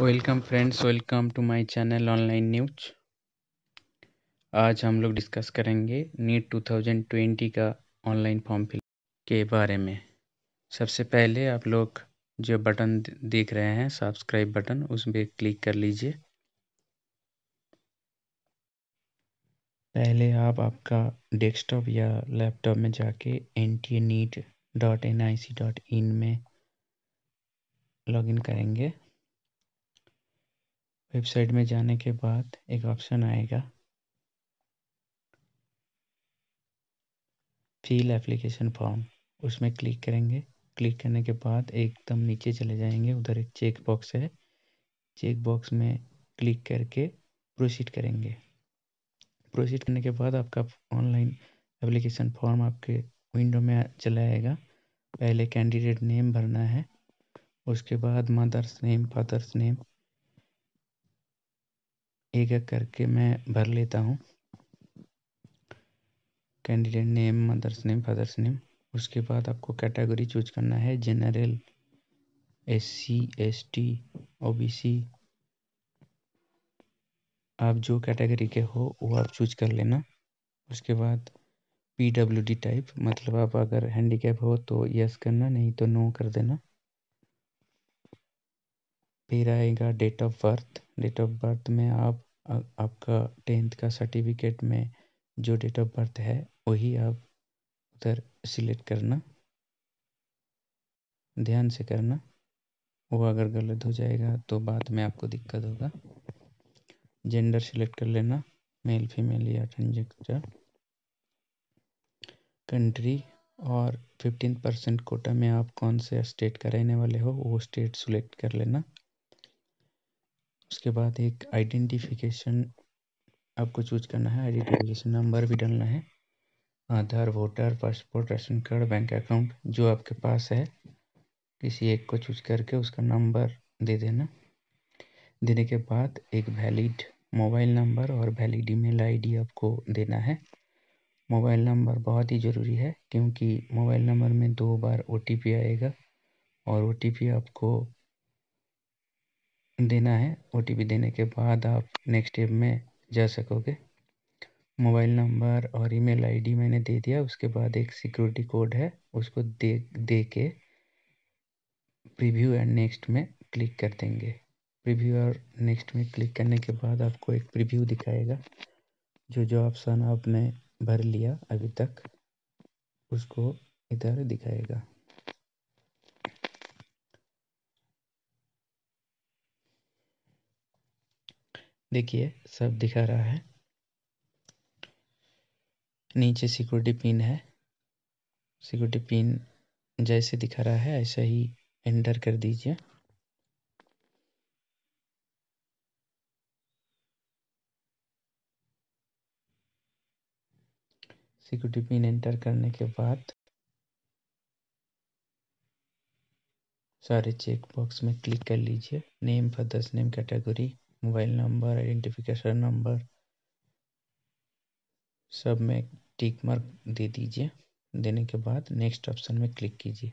welcome friends welcome to my channel online news आज हम लोग डिस्कस करेंगे नीट 2020 का ऑनलाइन फॉर्म फिल के बारे में सबसे पहले आप लोग जो बटन देख रहे हैं सब्सक्राइब बटन उस पर क्लिक कर लीजिए पहले आप आपका डेस्कटॉप या लैपटॉप में जाके N T NEET dot N I C dot in में लॉगिन करेंगे वेबसाइट में जाने के बाद एक ऑप्शन आएगा फील एप्लीकेशन फॉर्म उसमें क्लिक करेंगे क्लिक करने के बाद एकदम नीचे चले जाएंगे उधर एक चेक बॉक्स है चेक बॉक्स में क्लिक करके प्रोसीड करेंगे प्रोसीड करने के बाद आपका ऑनलाइन एप्लीकेशन फॉर्म आपके विंडो में चला आएगा पहले कैंडिडेट नेम भरना है उसके बाद मदर्स नेम फादर्स नेम एक एक करके मैं भर लेता हूँ candidate name mother's name father's name उसके बाद आपको कैटेगरी चूज करना है general S C S T O B C आप जो कैटेगरी के हो वो आप चूज कर लेना उसके बाद पी डब्ल्यू डी टाइप मतलब आप अगर हैंडीकैप हो तो यस करना नहीं तो नो कर देना फिर आएगा date of birth date of birth में आप आपका टेंथ का सर्टिफिकेट में जो डेट ऑफ बर्थ है वही आप उधर सिलेक्ट करना ध्यान से करना वो अगर गलत हो जाएगा तो बाद में आपको दिक्कत होगा जेंडर सिलेक्ट कर लेना मेल फीमेल या ट्रांजेक्टर कंट्री और फिफ्टीन परसेंट कोटा में आप कौन से स्टेट का रहने वाले हो वो स्टेट सिलेक्ट कर लेना उसके बाद एक आइडेंटिफिकेशन आपको चूज करना है आइडेंटिफिकेशन नंबर भी डालना है Aadhaar voter passport ration card bank account जो आपके पास है किसी एक को चूज करके उसका नंबर दे देना देने के बाद एक वैलिड मोबाइल नंबर और वैलिड ईमेल आईडी आपको देना है मोबाइल नंबर बहुत ही ज़रूरी है क्योंकि मोबाइल नंबर में दो बार ओ आएगा और ओ आपको देना है ओ टी पी देने के बाद आप नेक्स्ट स्टेप में जा सकोगे मोबाइल नंबर और ईमेल आईडी मैंने दे दिया उसके बाद एक सिक्योरिटी कोड है उसको दे दे के प्रीव्यू एंड नेक्स्ट में क्लिक कर देंगे प्रीव्यू और नेक्स्ट में क्लिक करने के बाद आपको एक प्रीव्यू दिखाएगा जो जो ऑप्शन आपने भर लिया अभी तक उसको इधर दिखाएगा देखिए सब दिखा रहा है नीचे सिक्योरिटी पिन है सिक्योरिटी पिन जैसे दिखा रहा है ऐसा ही एंटर कर दीजिए सिक्योरिटी पिन एंटर करने के बाद सारे चेक बॉक्स में क्लिक कर लीजिए name for this name category mobile number identification number सब में टिक मार्क दे दीजिए देने के बाद नेक्स्ट ऑप्शन में क्लिक कीजिए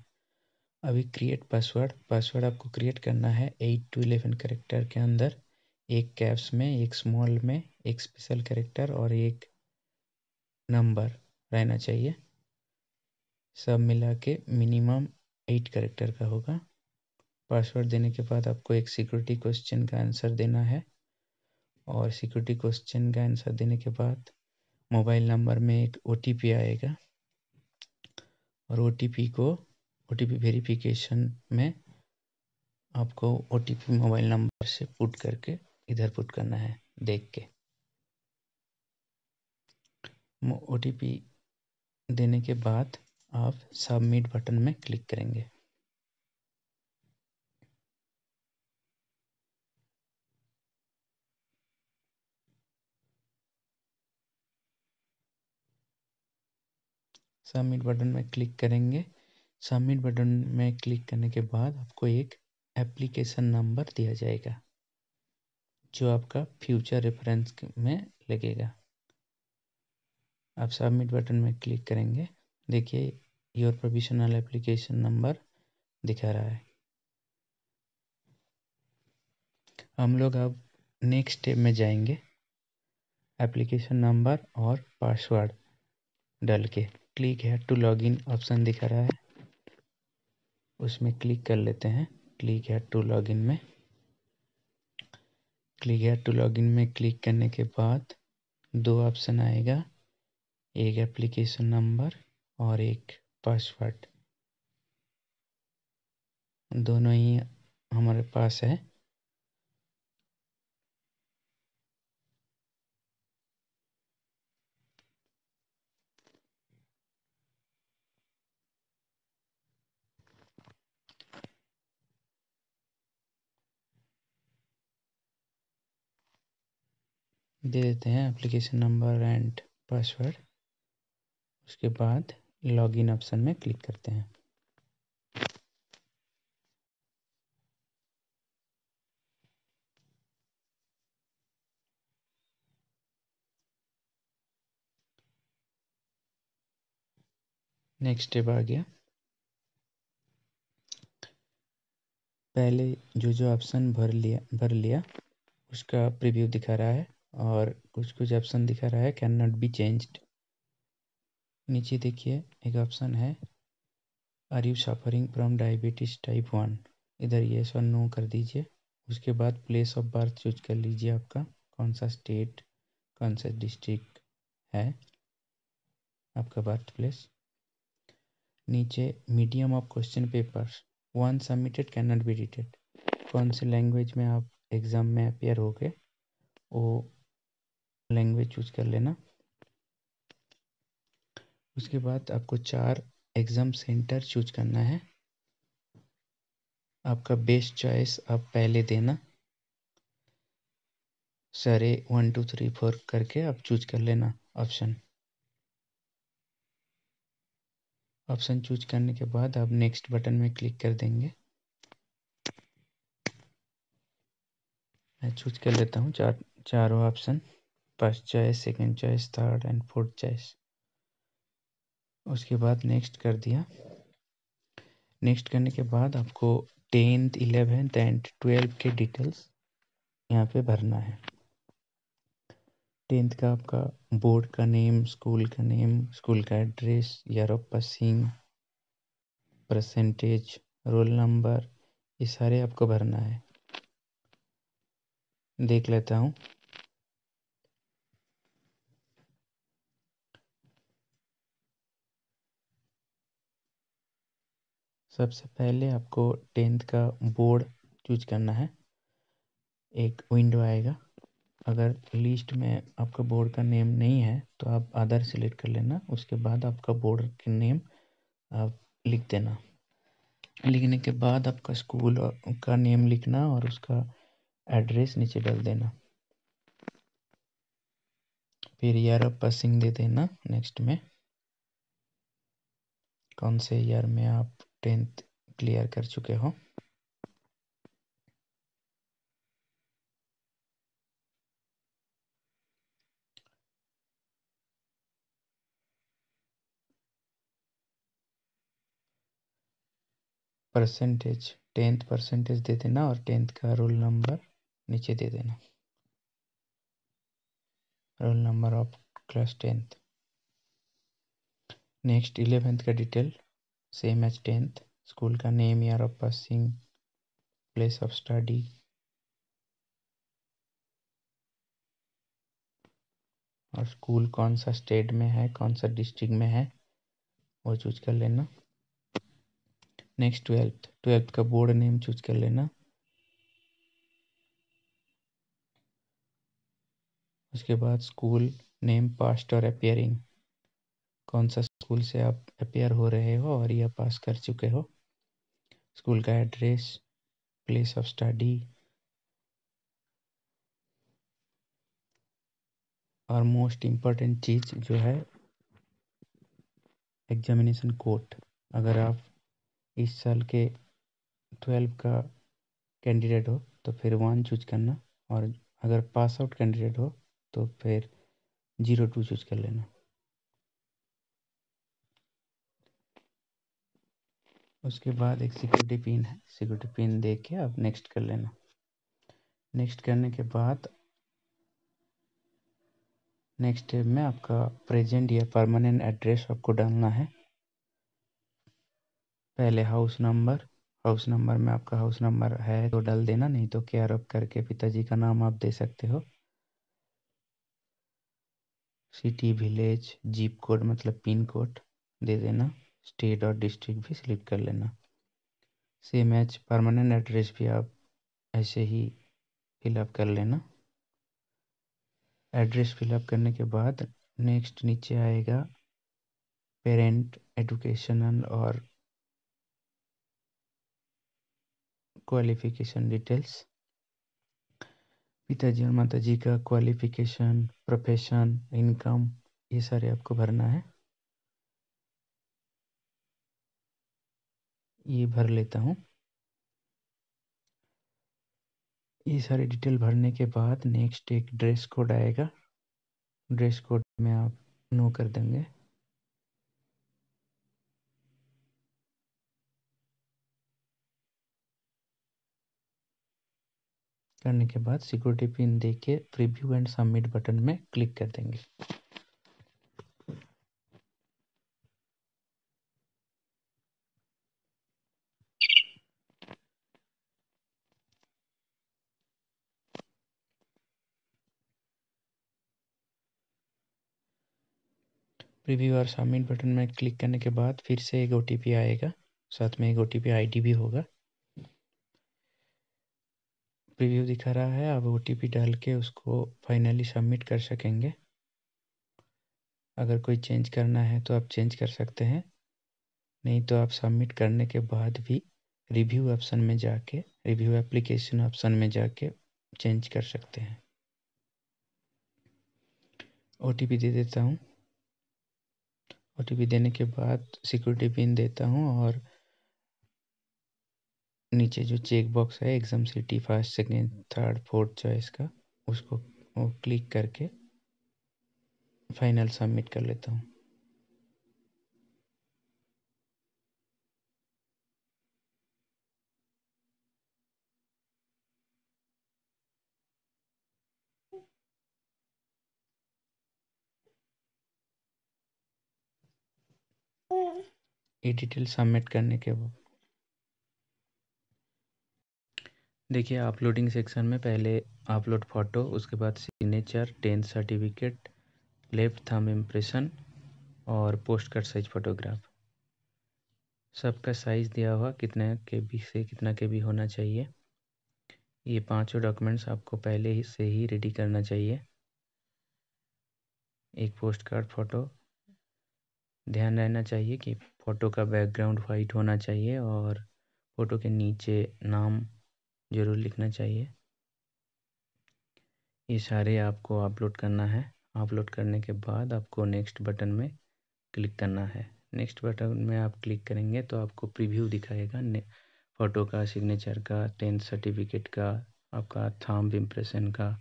अभी क्रिएट पासवर्ड पासवर्ड आपको क्रिएट करना है एट टू इलेवन करेक्टर के अंदर एक कैप्स में एक स्मॉल में एक स्पेशल करेक्टर और एक नंबर रहना चाहिए सब मिला के मिनिमम एट करेक्टर का होगा पासवर्ड देने के बाद आपको एक सिक्योरिटी क्वेश्चन का आंसर देना है और सिक्योरिटी क्वेश्चन का आंसर देने के बाद मोबाइल नंबर में एक ओ आएगा और ओ को ओ टी में आपको ओ मोबाइल नंबर से पुट करके इधर पुट करना है देख के ओ देने के बाद आप सबमिट बटन में क्लिक करेंगे सबमिट बटन में क्लिक करेंगे सबमिट बटन में क्लिक करने के बाद आपको एक एप्लीकेशन नंबर दिया जाएगा जो आपका फ्यूचर रेफरेंस में लगेगा आप सबमिट बटन में क्लिक करेंगे देखिए योर प्रोविशनल एप्लीकेशन नंबर दिखा रहा है हम लोग अब नेक्स्ट स्टेप में जाएंगे एप्लीकेशन नंबर और पासवर्ड डाल के click here to login option दिख रहा है उसमें क्लिक कर लेते हैं क्लिक है टू लॉगिन में क्लिक है टू लॉगिन में क्लिक करने के बाद दो ऑप्शन आएगा एक एप्लीकेशन नंबर और एक पासवर्ड दोनों ही हमारे पास है दे देते हैं एप्लीकेशन नंबर एंड पासवर्ड उसके बाद लॉगिन ऑप्शन में क्लिक करते हैं नेक्स्ट स्टेप आ गया पहले जो जो ऑप्शन भर लिया भर लिया उसका प्रीव्यू दिखा रहा है और कुछ कुछ ऑप्शन दिखा रहा है कैन नॉट बी चेंज्ड नीचे देखिए एक ऑप्शन है are you suffering from diabetes type one इधर ये सर नो कर दीजिए उसके बाद प्लेस ऑफ बर्थ चूज कर लीजिए आपका कौन सा स्टेट कौन सा डिस्ट्रिक्ट है आपका बर्थ प्लेस नीचे medium of question papers once submitted can not be edited कौन से लैंग्वेज में आप एग्ज़ाम में अपेयर हो गए वो लैंग्वेज चूज़ कर लेना उसके बाद आपको चार एग्ज़ाम सेंटर चूज करना है आपका बेस्ट चॉइस आप पहले देना सारे वन टू थ्री फोर करके आप चूज कर लेना ऑप्शन ऑप्शन चूज करने के बाद आप नेक्स्ट बटन में क्लिक कर देंगे मैं चूज कर लेता हूँ चार चारों option first choice second choice third and fourth choice उसके बाद नेक्स्ट कर दिया नेक्स्ट करने के बाद आपको टेंथ इलेवेंथ एंड ट्वेल्थ के डिटेल्स यहाँ पे भरना है टेंथ का आपका बोर्ड का नेम स्कूल का नेम स्कूल का address year of percentage roll number ये सारे आपको भरना है देख लेता हूँ सबसे पहले आपको टेंथ का बोर्ड चूज करना है एक विंडो आएगा अगर लिस्ट में आपका बोर्ड का नेम नहीं है तो आप अदर सेलेक्ट कर लेना उसके बाद आपका बोर्ड के नेम आप लिख देना लिखने के बाद आपका स्कूल का नेम लिखना और उसका एड्रेस नीचे डाल देना फिर ईयर ऑफ पासिंग दे देना नेक्स्ट में कौन से ईयर में आप टेंथ क्लियर कर चुके हो परसेंटेज टेंथ परसेंटेज दे देना और टेंथ का रोल नंबर नीचे दे देना roll number of class tenth next eleventh का detail same as tenth school का name year of passing place of study और स्कूल कौन सा स्टेट में है कौन सा डिस्ट्रिक्ट में है वो चूज कर लेना नेक्स्ट ट्वेल्थ ट्वेल्थ का बोर्ड नेम चूज कर लेना उसके बाद स्कूल नेम पास्ट और अपियरिंग कौन सा स्कूल से आप अपेयर हो रहे हो और यह पास कर चुके हो स्कूल का एड्रेस प्लेस ऑफ स्टडी और मोस्ट इम्पॉर्टेंट चीज़ जो है एग्जामिनेशन कोर्ट अगर आप इस साल के ट्वेल्व का कैंडिडेट हो तो फिर वन चूज करना और अगर पास आउट कैंडिडेट हो तो फिर जीरो टू चूज कर लेना उसके बाद एक सिक्योरिटी पिन है सिक्योरिटी पिन दे के आप नेक्स्ट कर लेना नेक्स्ट करने के बाद नेक्स्ट स्टेप में आपका प्रेजेंट या परमानेंट एड्रेस आपको डालना है पहले हाउस नंबर हाउस नंबर में आपका हाउस नंबर है तो डाल देना नहीं तो केयर ऑफ करके पिताजी का नाम आप दे सकते हो सिटी विलेज जीप कोड मतलब पिन कोड दे देना स्टेट और डिस्ट्रिक्ट भी सिलेक्ट कर लेना सेम एज परमानेंट एड्रेस भी आप ऐसे ही फिलअप कर लेना एड्रेस फिलअप करने के बाद नेक्स्ट नीचे आएगा पेरेंट एडुकेशनल और क्वालिफिकेशन डिटेल्स पिताजी और माताजी का क्वालिफिकेशन प्रोफेशन इनकम ये सारे आपको भरना है ये भर लेता हूँ ये सारी डिटेल भरने के बाद नेक्स्ट एक ड्रेस कोड आएगा ड्रेस कोड में आप नो कर देंगे करने के बाद सिक्योरिटी पिन देके प्रीव्यू एंड सबमिट बटन में क्लिक कर देंगे प्रीव्यू और सबमिट बटन में क्लिक करने के बाद फिर से एक ओ आएगा साथ में एक ओ टी भी होगा प्रीव्यू दिखा रहा है अब ओ डाल के उसको फाइनली सबमिट कर सकेंगे अगर कोई चेंज करना है तो आप चेंज कर सकते हैं नहीं तो आप सबमिट करने के बाद भी रिव्यू ऑप्शन में जाके रिव्यू एप्लीकेशन ऑप्शन में जाके चेंज कर सकते हैं ओ दे देता हूँ ओ टी पी देने के बाद सिक्योरिटी पिन देता हूँ और नीचे जो चेक बॉक्स है exam city first second third fourth choice का उसको क्लिक करके फाइनल सबमिट कर लेता हूँ ये डिटेल सबमिट करने के बाद देखिए अपलोडिंग सेक्शन में पहले अपलोड फोटो उसके बाद signature tenth certificate left thumb impression और पोस्ट कट साइज फोटोग्राफ सबका साइज़ दिया हुआ कितने के बी से कितना के बी होना चाहिए ये पांचों डॉक्यूमेंट्स आपको पहले ही से ही रेडी करना चाहिए एक पोस्ट कार्ड फ़ोटो ध्यान रहना चाहिए कि फ़ोटो का बैकग्राउंड वाइट होना चाहिए और फ़ोटो के नीचे नाम ज़रूर लिखना चाहिए ये सारे आपको अपलोड करना है अपलोड करने के बाद आपको नेक्स्ट बटन में क्लिक करना है नेक्स्ट बटन में आप क्लिक करेंगे तो आपको प्रीव्यू दिखाएगा फ़ोटो का सिग्नेचर का टेंथ सर्टिफिकेट का आपका थाम इम्प्रेशन का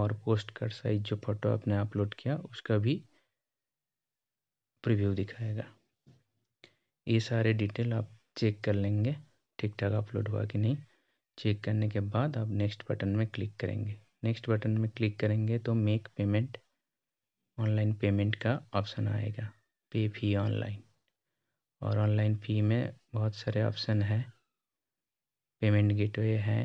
और पोस्ट कर साइज जो फ़ोटो आपने अपलोड किया उसका भी प्रीव्यू दिखाएगा ये सारे डिटेल आप चेक कर लेंगे ठीक ठाक अपलोड हुआ कि नहीं चेक करने के बाद आप नेक्स्ट बटन में क्लिक करेंगे नेक्स्ट बटन में क्लिक करेंगे तो मेक पेमेंट ऑनलाइन पेमेंट का ऑप्शन आएगा पे फी ऑनलाइन और ऑनलाइन फ़ी में बहुत सारे ऑप्शन है पेमेंट गेटवे है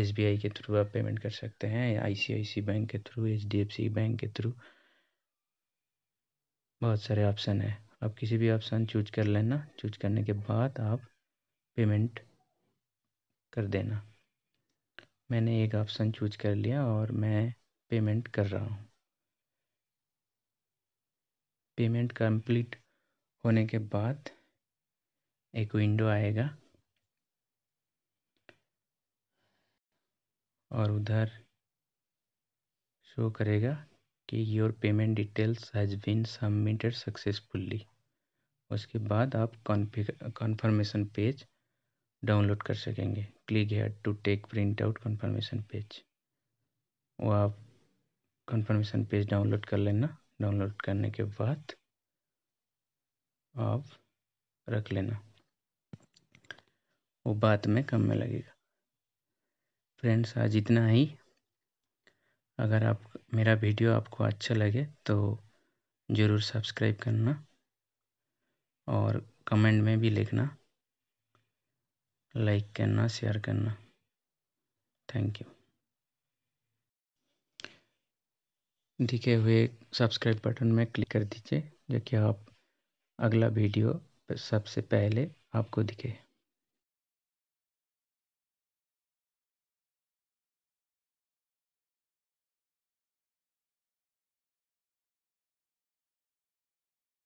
एस के थ्रू आप पेमेंट कर सकते हैं आई बैंक के थ्रू एच बैंक के थ्रू बहुत सारे ऑप्शन है आप किसी भी ऑप्शन चूज कर लेना चूज करने के बाद आप पेमेंट कर देना मैंने एक ऑप्शन चूज कर लिया और मैं पेमेंट कर रहा हूँ पेमेंट कंप्लीट होने के बाद एक विंडो आएगा और उधर शो करेगा कि your payment details has been submitted successfully उसके बाद आप कॉन्फर्मेशन पेज डाउनलोड कर सकेंगे click here to take print out confirmation page वो आप कन्फर्मेशन पेज डाउनलोड कर लेना डाउनलोड करने के बाद आप रख लेना वो बाद में कम में लगेगा फ्रेंड्स आज इतना ही अगर आप मेरा वीडियो आपको अच्छा लगे तो ज़रूर सब्सक्राइब करना और कमेंट में भी लिखना लाइक करना शेयर करना थैंक यू दिखे हुए सब्सक्राइब बटन में क्लिक कर दीजिए जो कि आप अगला वीडियो सबसे पहले आपको दिखे